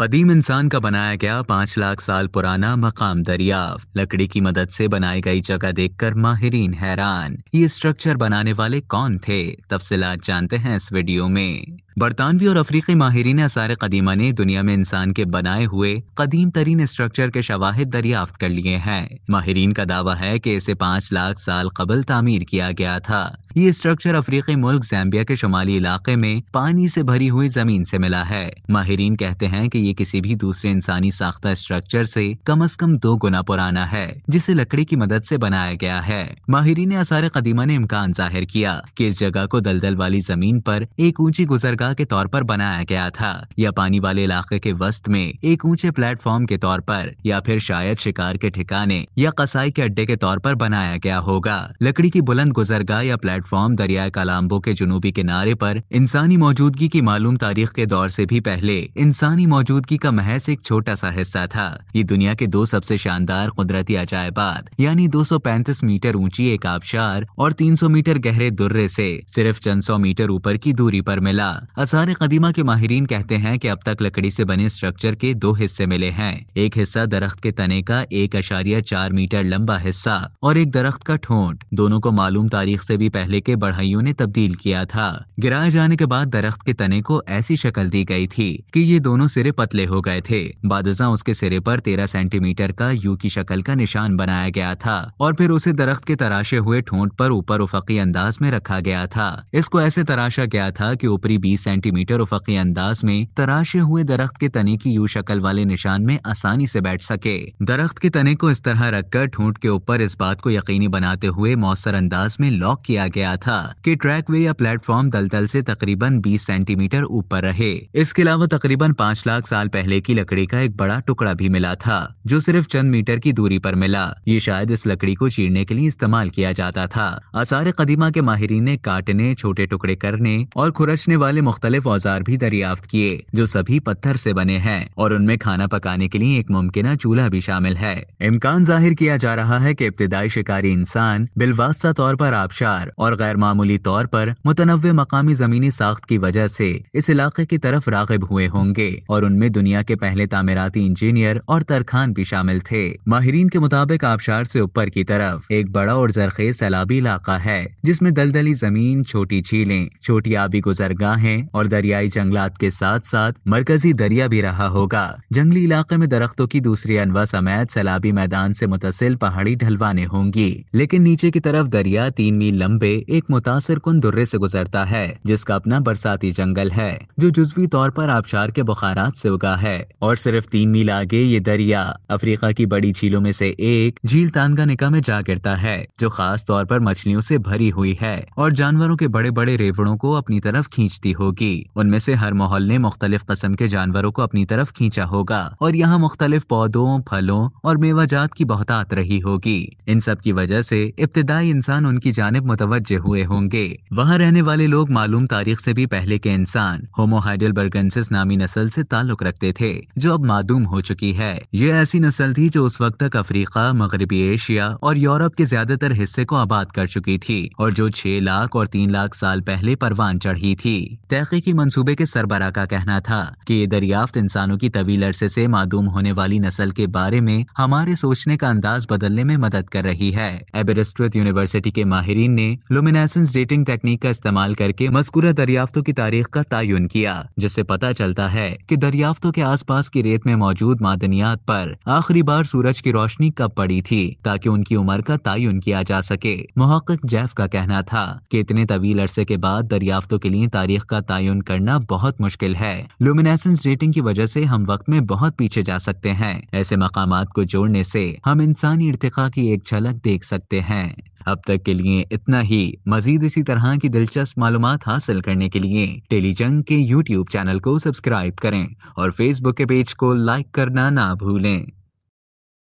कदीम इंसान का बनाया गया पाँच लाख साल पुराना मकाम दरिया लकड़ी की मदद से बनाई गई जगह देखकर माहरीन हैरान ये स्ट्रक्चर बनाने वाले कौन थे तफसीत जानते हैं इस वीडियो में बरतानवी और अफ्रीकी माहरीन आसार कदीमा ने दुनिया में इंसान के बनाए हुए कदीम तरीन स्ट्रक्चर के शवाहद दरियाफ्त कर लिए हैं माहरीन का दावा है की इसे पाँच लाख साल कबल तामीर किया गया था ये स्ट्रक्चर अफ्रीकी मुल्क जैम्बिया के शुमाली इलाके में पानी से भरी हुई जमीन से मिला है माहरीन कहते हैं की ये किसी भी दूसरे इंसानी साख्ता स्ट्रक्चर से कम अज कम दो गुना पुराना है जिसे लकड़ी की मदद ऐसी बनाया गया है माहरीन आसार कदीमा ने इम्कान जाहिर किया की इस जगह को दलदल वाली जमीन पर एक ऊंची गुजरगा जगह के तौर पर बनाया गया था या पानी वाले इलाके के वस्त में एक ऊंचे प्लेटफॉर्म के तौर पर या फिर शायद शिकार के ठिकाने या कसाई के अड्डे के तौर पर बनाया गया होगा लकड़ी की बुलंद गुजरगा या प्लेटफॉर्म दरियाए कालाम्बो के जुनूबी किनारे पर इंसानी मौजूदगी की मालूम तारीख के दौर से भी पहले इंसानी मौजूदगी का महज एक छोटा सा हिस्सा था ये दुनिया के दो सबसे शानदार कुदरती अजायबात यानी 235 मीटर ऊंची एक आबशार और 300 मीटर गहरे दुर्रे से सिर्फ चंद सौ मीटर ऊपर की दूरी पर मिला आसार कदीमा के माहरीन कहते हैं कि अब तक लकड़ी से बने स्ट्रक्चर के दो हिस्से मिले हैं एक हिस्सा दरख्त के तने का एक अशारिया चार मीटर लंबा हिस्सा और एक दरख्त का ठोंट दोनों को मालूम तारीख से भी पहले के बढ़ाइयों ने तब्दील किया था गिराए जाने के बाद दरख्त के तने को ऐसी शक्ल दी गई थी कि ये दोनों सिरे पतले हो गए थे बादजा उसके सिरे पर तेरह सेंटीमीटर का यू की शक्ल का निशान बनाया गया था और फिर उसे दरख्त के तराशे हुए ठोंट पर ऊपर उफकी अंदाज में रखा गया था इसको ऐसे तराशा गया था की ऊपरी बीस सेंटीमीटर उफकी अंदाज में तराशे हुए दरख्त के तने की यू शक्ल वाले निशान में आसानी से बैठ सके दरख्त के तने को इस तरह रखकर ठूंठ के ऊपर इस बात को यकीनी बनाते हुए मौसर अंदाज में लॉक किया गया था कि ट्रैक वे या प्लेटफॉर्म दलदल से तकरीबन 20 सेंटीमीटर ऊपर रहे इसके अलावा तकरीबन पाँच लाख साल पहले की लकड़ी का एक बड़ा टुकड़ा भी मिला था जो सिर्फ चंद मीटर की दूरी पर मिला ये शायद इस लकड़ी को चीरने के लिए इस्तेमाल किया जाता था आसार कदीमा के माहरीन ने काटने छोटे टुकड़े करने और खुरचने वाले मुख्तलिफ औजार भी दरियाफ्त किए जो सभी पत्थर से बने हैं और उनमें खाना पकाने के लिए एक मुमकिन चूल्हा भी शामिल है इम्कान जाहिर किया जा रहा है की इब्तदाई शिकारी इंसान बिलवास्ता तौर पर आबशार और गैर मामूली तौर पर मुतनवे मकामी जमीनी साख्त की वजह से इस इलाके की तरफ रागिब हुए होंगे और उनमें दुनिया के पहले तामीराती इंजीनियर और तरखान भी शामिल थे माहरीन के मुताबिक आबशार से ऊपर की तरफ एक बड़ा और जरखेज सैलाबी इलाका है जिसमें दलदली जमीन छोटी झीलें छोटी आबी गुजरगाहें और दरियाई जंगलात के साथ साथ मरकजी दरिया भी रहा होगा जंगली इलाके में दरख्तों की दूसरी अनवा समेत सैलाबी मैदान से मुतसिल पहाड़ी ढलवाने होंगी लेकिन नीचे की तरफ दरिया तीन मील लंबे एक मुतासर कन दुर्रे से गुजरता है जिसका अपना बरसाती जंगल है जो जुजवी तौर पर आबशार के बुखार से उगा है और सिर्फ तीन मील आगे ये दरिया अफ्रीका की बड़ी झीलों में से एक झील तानगानिका में जा गिरता है जो खास तौर पर मछलियों से भरी हुई है और जानवरों के बड़े बड़े रेवड़ों को अपनी तरफ खींचती होगी होगी उनमें से हर माहौल ने मुख्तलिफ कस्म के जानवरों को अपनी तरफ खींचा होगा और यहाँ मुख्तलिफ पौधों फलों और मेवाजात की बहुत रही होगी इन सब की वजह से इब्तदाई इंसान उनकी जानब मुतवजे हुए होंगे वहाँ रहने वाले लोग मालूम तारीख से भी पहले के इंसान होमोहाइडल बर्गेंसिस नामी नस्ल से ताल्लुक रखते थे जो अब मादूम हो चुकी है ये ऐसी नस्ल थी जो उस वक्त तक अफ्रीका मगरबी एशिया और यूरोप के ज्यादातर हिस्से को आबाद कर चुकी थी और जो छह लाख और तीन लाख साल पहले परवान चढ़ी थी तय तहकीकी मंसूबे के सरबरा का कहना था कि ये दरियाफ्त इंसानों की तवील अरसे से मादूम होने वाली नस्ल के बारे में हमारे सोचने का अंदाज बदलने में मदद कर रही है एबेरेस्टवत यूनिवर्सिटी के माहरीन ने लुमिनेसेंस डेटिंग टेक्निक का इस्तेमाल करके मस्कुरा दरियाफ्तों की तारीख का तयन किया जिससे पता चलता है की दरियाफ्तों के पास की रेत में मौजूद मादनियात पर आखिरी बार सूरज की रोशनी कब पड़ी थी ताकि उनकी उम्र का तयन किया जा सके मोहक जैफ का कहना था की इतने तवील अरसे के बाद दरियाफ्तों के लिए तारीख का तयन करना बहुत मुश्किल है लुमिनेसेंस रेटिंग की वजह से हम वक्त में बहुत पीछे जा सकते हैं ऐसे मकाम को जोड़ने से हम इंसानी इरतका की एक झलक देख सकते हैं अब तक के लिए इतना ही मजीद इसी तरह की दिलचस्प मालूम हासिल करने के लिए टेलीजंग के यूट्यूब चैनल को सब्सक्राइब करें और फेसबुक के पेज को लाइक करना ना भूलें